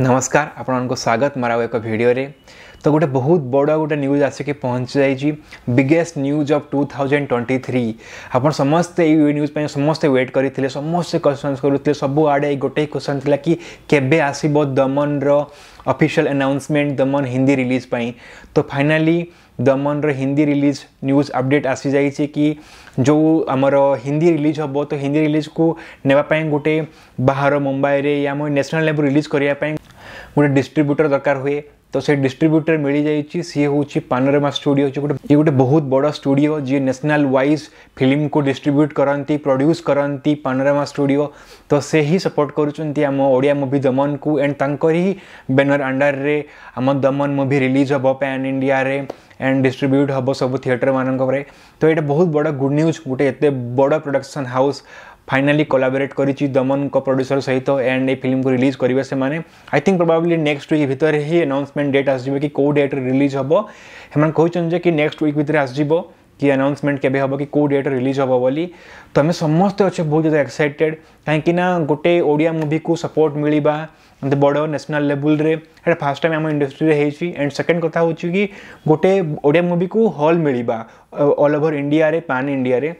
नमस्कार आपण को स्वागत मोर आउ एक भिडियो तो गोटे बहुत बड़ गोटे न्यूज आसिक पहुंची जाइए biggest news of 2023 thousand twenty three आप समस्ते न्यूज पर समस्ते व्वेट करते समस्ते क्वेश्चन करते सब आड़े गोटे क्वेश्चन थी कि केबे आसब दमन रफिशियाल अनाउंसमेंट दमन हिंदी रिलीज पर तो फाइनाली दमन रिंदी रिलीज न्यूज अपडेट आसी जाइए कि जो आमर हिंदी रिलीज हम तो हिंदी रिलीज को नेवाई गोटे बाहर मुंबई में या मैं नेशनल लेवल रिलीज करने ଗୋଟେ ଡିଷ୍ଟ୍ରିବ୍ୟୁଟର ଦରକାର ହୁଏ ତ ସେ ଡିଷ୍ଟ୍ରିବ୍ୟୁଟର ମିଳିଯାଇଛି ସିଏ ହେଉଛି ପାନୋରେମା ଷ୍ଟୁଡ଼ିଓ ଯେ ଗୋଟେ ଇଏ ଗୋଟେ ବହୁତ ବଡ଼ ଷ୍ଟୁଡ଼ିଓ ଯିଏ ନ୍ୟାସନାଲ୍ ୱାଇଜ୍ ଫିଲ୍ମକୁ ଡିଷ୍ଟ୍ରିବ୍ୟୁଟ୍ କରନ୍ତି ପ୍ରଡ୍ୟୁସ୍ କରନ୍ତି ପାନୋରେମା ଷ୍ଟୁଡ଼ିଓ ତ ସେ ହିଁ ସପୋର୍ଟ କରୁଛନ୍ତି ଆମ ଓଡ଼ିଆ ମୁଭି ଦମନକୁ ଆଣ୍ଡ ତାଙ୍କରି ହିଁ ବେନର୍ ଅଣ୍ଡରରେ ଆମ ଦମନ ମୁଭି ରିଲିଜ୍ ହେବ ପ୍ୟାନ୍ ଇଣ୍ଡିଆରେ ଆଣ୍ଡ ଡିଷ୍ଟ୍ରିବ୍ୟୁଟ୍ ହେବ ସବୁ ଥିଏଟର୍ମାନଙ୍କରେ ତ ଏଇଟା ବହୁତ ବଡ଼ ଗୁଡ଼୍ ନ୍ୟୁଜ୍ ଗୋଟେ ଏତେ ବଡ଼ ପ୍ରଡକ୍ସନ୍ ହାଉସ୍ फाइनाली कलाबरेट कर दमन प्रड्यूसर सहित एंड ये फिल्म को रिलीज करेंगे से I think probably next week भितर ही अनाउन्समेंट डेट आस डेट्रे रिलीज हम हम कहते कि नेक्स्ट वीक भितर आस कि अनाउंसमेंट के हम कि कौ डेट रिलीज हम बोली तो आम समस्ते अच्छे बहुत ज़्यादा एक्साइटेड कहीं गोटे ओडिया मुवी को सपोर्ट मिलवा रे ବଡ଼ फास्ट टाइम आम इंडस्ट्री रे ଆମ एंड सेकंड कथा हो କଥା ହେଉଛି କି ଗୋଟେ ଓଡ଼ିଆ ମୁଭିକୁ ହଲ୍ ओवर इंडिया रे पैन इंडिया रे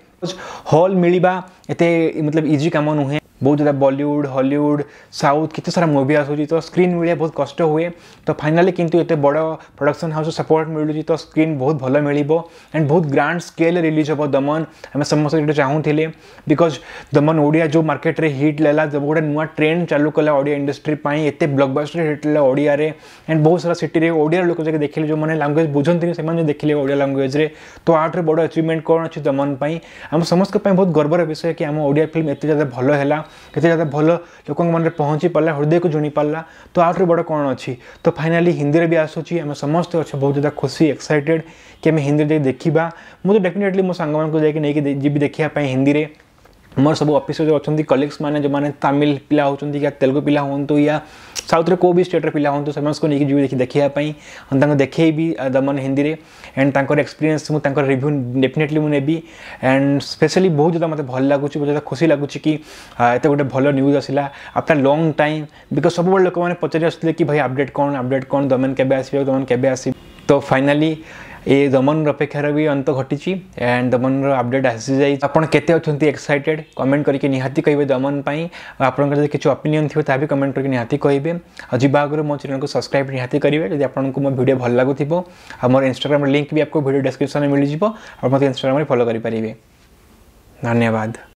ହଲ୍ ମିଳିବା ଏତେ मतलब ଇଜି କାମ ନୁହେଁ ବହୁତ ज़्यादा ବଲିଉଡ଼ ହଲିଉଡ଼ ସାଉଥ୍ କେତେ ସାରା ମୁଭି ଆସୁଛି ତ ସ୍କ୍ରିନ୍ ମିଳିବା ବହୁତ କଷ୍ଟ ହୁଏ ତ ଫାଇନାଲି କିନ୍ତୁ ଏତେ ବଡ଼ ପ୍ରଡକ୍ସନ୍ ହାଉସ୍ ସପୋର୍ଟ ମିଳୁଛି ତ ସ୍କ୍ରିନ୍ ବହୁତ ଭଲ ମିଳିବ ଆଣ୍ଡ ବହୁତ ଗ୍ରାଣ୍ଡ ସ୍କେଲ୍ରେ ରିଲିଜ୍ ହେବ ଦମନ ଆମେ ସମସ୍ତେ ଯେଉଁଟା ଚାହୁଁଥିଲେ ବିକଜ୍ ଦମନ ଓଡ଼ିଆ ଯେଉଁ ମାର୍କେଟରେ ହିଟ୍ ଲାଗିଲା ଗୋଟେ ନୂଆ ଟ୍ରେଣ୍ଡ ଚାଲୁ କଲା ଓଡ଼ିଆ ଇଣ୍ଡଷ୍ଟ୍ରି ପାଇଁ ଏତେ ବ୍ଲକବାଷ୍ଟର ହିଟ୍ ହେଲା ଓଡ଼ିଆରେ ଆଣ୍ଡ ବହୁତ ସାରା ସିଟିରେ ଓଡ଼ିଆର ଲୋକ ଯାଇକି ଦେଖିଲେ ଯେଉଁମାନେ ଲାଙ୍ଗୁଏଜ୍ ବୁଝନ୍ତିନି ସେମାନେ ଦେଖିଲେ ଓଡ଼ିଆ ଲାଙ୍ଗୁଏଜ୍ରେ ତ ଆଠରେ ବଡ଼ ଆଚିଭମେଣ୍ଟ କ'ଣ ଅଛି ଦମନ ପାଇଁ ଆମ ସମସ୍ତଙ୍କ ପାଇଁ ବହୁତ ଗର୍ବର ବିଷୟ କି ଆମ ଓଡ଼ିଆ ଫିଲ୍ମ ଏତେ ଜ୍ୟାଦା ଭଲ ହେଲା के भल लोक मन में पहुँची पारा हृदय को जुड़ी पार्ला तो आउ बड़ कौन अच्छी तो फाइनाली हिंदी में भी आसूँ आम समस्त अच्छे बहुत ज्यादा खुशी एक्साइटेड कि आम हिंदी देखा मुझे डेफिनेटली मो सांग जाइए नहीं देखापी हिंदी में मोर सब अफिस जो अच्छा कलिग्स मैंने जो मैंने तमिल पिला हूँ या तेलुगु पिला हूँ या साउथ रे को भी स्टेट पिला हूँ से देखिए देखापी देखे भी दमन हिंदी एंड तर एक्सपीरियंस मुझे रिव्यू डेफिनेटली मुझे नेबी एंड स्पेशली बहुत ज्यादा मतलब भल लगुच बहुत ज्यादा खुशी लगुच कि ये गोटे भल न्यूज आसा आफ्टर लंग टाइम बिकज सब लोग मैंने पचारि कि भाई अपडेट कौन अपडेट कौन दमेन के दमन के तो फाइनाली ये दमन अपेक्षार भी अंत घटी एंड दमन रपडेट आसी जाए आपत अच्छा एक्साइटेड कमेंट करके निहाती कहे दमन आप कि अपिनियन थी ता भी कमेंट करके निहाती कहे आगे मो चेल को सब्सक्राइब निहाती करेंगे जब आपको मो भिड भल लगुव और मोर इनग्राम लिंक भी आपको भिडियो डिस्क्रिप्सन में मिल जाव और मतलब इनग्राम फलो करेंगे धन्यवाद